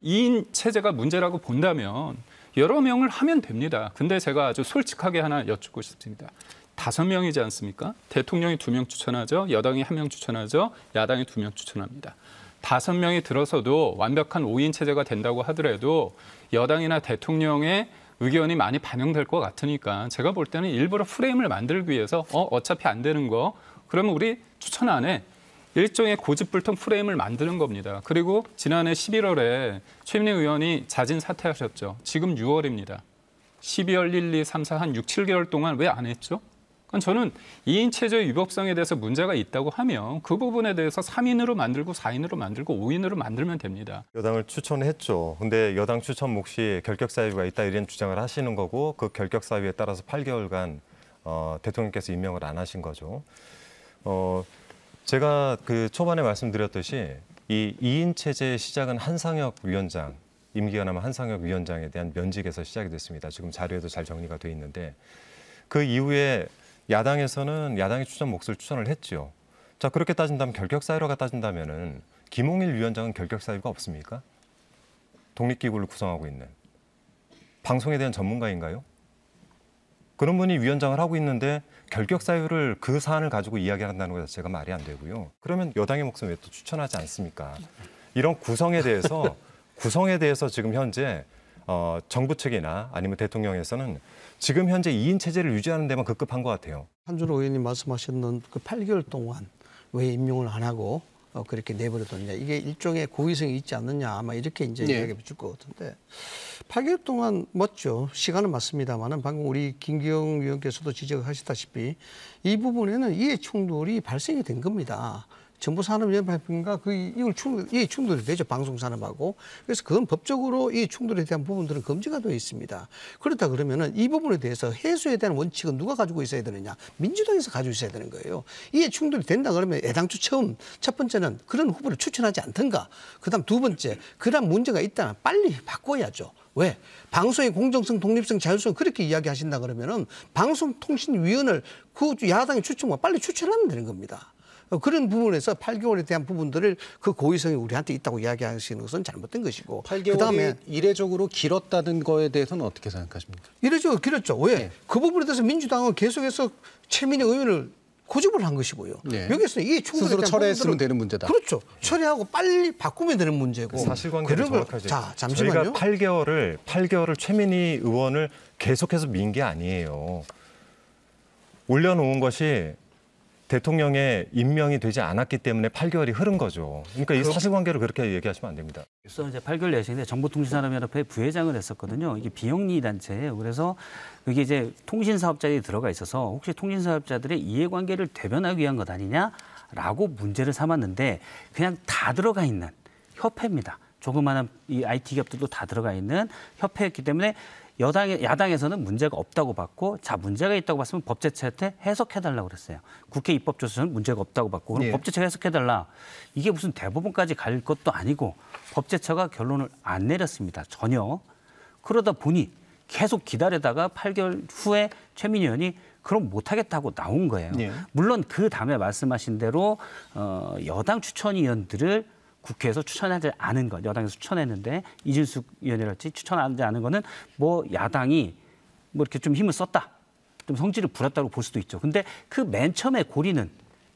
이인 체제가 문제라고 본다면 여러 명을 하면 됩니다. 근데 제가 아주 솔직하게 하나 여쭙고 싶습니다. 다섯 명이지 않습니까? 대통령이 두 명 추천하죠. 여당이 한 명 추천하죠. 야당이 두 명 추천합니다. 다섯 명이 들어서도 완벽한 5인 체제가 된다고 하더라도 여당이나 대통령의 의견이 많이 반영될 것 같으니까 제가 볼 때는 일부러 프레임을 만들기 위해서 어, 어차피 안 되는 거 그러면 우리 추천 안 해. 일종의 고집불통 프레임을 만드는 겁니다. 그리고 지난해 11월에 최민희 의원이 자진 사퇴하셨죠. 지금 6월입니다. 12월 1, 2, 3, 4한 6, 7개월 동안 왜 안 했죠? 그건 저는 2인 체제의 위법성에 대해서 문제가 있다고 하면 그 부분에 대해서 3인으로 만들고 4인으로 만들고 5인으로 만들면 됩니다. 여당을 추천했죠. 근데 여당 추천 몫이 결격 사유가 있다 이런 주장을 하시는 거고 그 결격 사유에 따라서 8개월간 어, 대통령께서 임명을 안 하신 거죠. 어, 제가 그 초반에 말씀드렸듯이 이 2인 체제의 시작은 한상혁 위원장 임기가 남은 한상혁 위원장에 대한 면직에서 시작이 됐습니다. 지금 자료에도 잘 정리가 돼 있는데 그 이후에 야당에서는 야당의 추천 몫을 추천을 했죠. 자 그렇게 따진다면 결격 사유로가 따진다면은 김홍일 위원장은 결격 사유가 없습니까? 독립기구를 구성하고 있는 방송에 대한 전문가인가요? 그런 분이 위원장을 하고 있는데 결격 사유를 그 사안을 가지고 이야기한다는 것 자체가 말이 안 되고요. 그러면 여당의 목숨 왜또 추천하지 않습니까? 이런 구성에 대해서 구성에 대해서 지금 현재 어, 정부 측이나 아니면 대통령에서는 지금 현재 2인 체제를 유지하는 데만 급급한 것 같아요. 한준호 의원님 말씀하셨는 그 8개월 동안 왜 임명을 안 하고 어, 그렇게 내버려뒀냐. 이게 일종의 고의성이 있지 않느냐. 아마 이렇게 이제 네. 이야기 붙일 것 같은데. 8개월 동안 멋죠 시간은 맞습니다만은 방금 우리 김기영 위원께서도 지적하셨다시피 이 부분에는 이해 충돌이 발생이 된 겁니다. 정보산업연합회인가 그 이걸 충돌, 이 충돌이 되죠 방송산업하고 그래서 그건 법적으로 이 충돌에 대한 부분들은 금지가 되어 있습니다. 그렇다 그러면은 이 부분에 대해서 해소에 대한 원칙은 누가 가지고 있어야 되느냐 민주당에서 가지고 있어야 되는 거예요. 이게 충돌이 된다 그러면 애당초 처음 첫 번째는 그런 후보를 추천하지 않던가 그다음 두 번째 그런 문제가 있다면 빨리 바꿔야죠. 왜? 방송의 공정성, 독립성, 자율성 그렇게 이야기하신다 그러면은 방송통신위원을 그 야당의 추천과 빨리 추천하면 되는 겁니다. 어, 그런 부분에서 8개월에 대한 부분들을 그 고의성이 우리한테 있다고 이야기하시는 것은 잘못된 것이고 8개월이 그다음에 이례적으로 길었다는 거에 대해서는 어떻게 생각하십니까? 이례적으로 길었죠. 왜? 네. 그 부분에 대해서 민주당은 계속해서 최민희 의원을 고집을 한 것이고요. 네. 여기서는 이 충돌에 대한 처리했으면 되는 문제다. 그렇죠. 처리하고 네. 빨리 바꾸면 되는 문제고. 그 사실관계를 정확하지. 자, 잠시만요. 저희가 8개월을 8개월을 최민희 의원을 계속해서 민 게 아니에요. 올려놓은 것이 대통령의 임명이 되지 않았기 때문에 8개월이 흐른 거죠. 그러니까 이 사실관계를 그렇게 얘기하시면 안 됩니다. 그래서 이제 8개월 내신데 정보통신산업연합회 부회장을 했었거든요. 이게 비영리 단체예요. 그래서 이게 이제 통신사업자들이 들어가 있어서 혹시 통신사업자들의 이해관계를 대변하기 위한 것 아니냐라고 문제를 삼았는데 그냥 다 들어가 있는 협회입니다. 조그마한 이 IT 기업들도 다 들어가 있는 협회였기 때문에 여당에 야당에서는 문제가 없다고 봤고 자 문제가 있다고 봤으면 법제처한테 해석해달라고 그랬어요. 국회 입법조사는 문제가 없다고 봤고 그럼 예. 네. 법제처 해석해달라. 이게 무슨 대법원까지 갈 것도 아니고 법제처가 결론을 안 내렸습니다. 전혀. 그러다 보니 계속 기다리다가 8개월 후에 최민희 의원이 그럼 못하겠다고 나온 거예요. 예. 물론 그 다음에 말씀하신 대로 어, 여당 추천위원들을 국회에서 추천하지 않은 것, 여당에서 추천했는데 이진숙 의원이랄지 추천하지 않은 것은 뭐 야당이 뭐 이렇게 좀 힘을 썼다. 좀 성질을 부렸다고 볼 수도 있죠. 근데 그 맨 처음에 고리는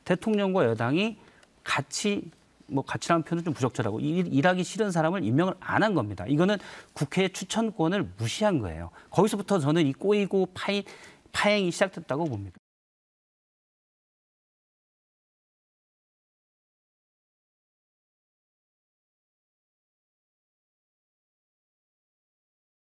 대통령과 여당이 같이 뭐 같이라는 표현은 좀 부적절하고 일, 하기 싫은 사람을 임명을 안 한 겁니다. 이거는 국회 추천권을 무시한 거예요. 거기서부터 저는 이 꼬이고 파이, 파행이 시작됐다고 봅니다.